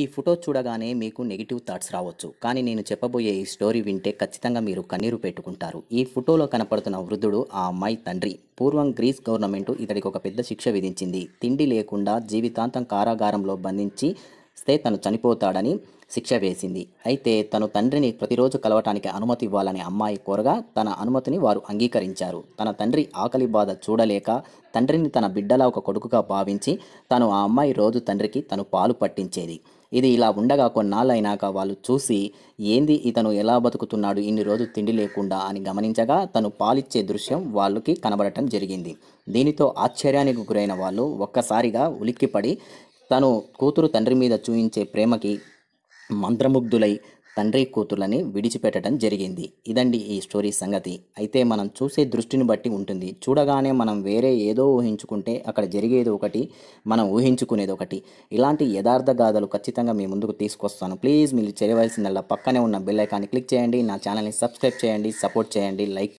ఈ ఫోటో చూడగానే మీకు నెగిటివ్ థాట్స్ రావచ్చు కానీ నేను చెప్పబోయే ఈ స్టోరీ వింటే ఖచ్చితంగా మీరు కన్నీరు పెట్టుకుంటారు ఈ ఫోటోలో కనపడుతున్న వృద్ధుడు ఆ అమ్మాయి తండ్రి పూర్వం గ్రీస్ గవర్నమెంట్ ఇతడికి ఒక పెద్ద శిక్ష విధించింది తిండి లేకుండా జీవితాంతం కారాగారంలో బంధించి స్తే తను చనిపోతాడని శిక్ష వేసింది అయితే తను తండ్రిని ప్రతిరోజు కలవటానికి అనుమతి ఇవ్వాలని అమ్మాయి కోరగా తన అనుమతిని వారు అంగీకరించారు తన తండ్రి ఆకలి బాధ చూడలేక తండ్రిని తన బిడ్డలా ఒక కొడుకుగా భావించి తను ఆ అమ్మాయి రోజు తండ్రికి తను పాలు పట్టించేది ఇది ఇలా ఉండగా కొన్నాళ్ళైనాక వాళ్ళు చూసి ఏంది ఇతను ఎలా బతుకుతున్నాడు ఇన్ని రోజు తిండి లేకుండా అని గమనించగా తను పాలిచ్చే దృశ్యం వాళ్ళకి కనబడటం జరిగింది దీనితో ఆశ్చర్యానికి గురైన వాళ్ళు ఒక్కసారిగా ఉలిక్కిపడి తను కూతురు తండ్రి మీద చూయించే ప్రేమకి మంత్రముగ్ధులై తండ్రి కూతుర్లని విడిచిపెట్టడం జరిగింది ఇదండి ఈ స్టోరీ సంగతి అయితే మనం చూసే దృష్టిని బట్టి ఉంటుంది చూడగానే మనం వేరే ఏదో ఊహించుకుంటే అక్కడ జరిగేది ఒకటి మనం ఊహించుకునేది ఒకటి ఇలాంటి యథార్థ గాథలు ఖచ్చితంగా మీ ముందుకు తీసుకొస్తాను ప్లీజ్ మీరు చేయవలసిందల్లా పక్కనే ఉన్న బెల్ ఐకాన్ని క్లిక్ చేయండి నా ఛానల్ని సబ్స్క్రైబ్ చేయండి సపోర్ట్ చేయండి లైక్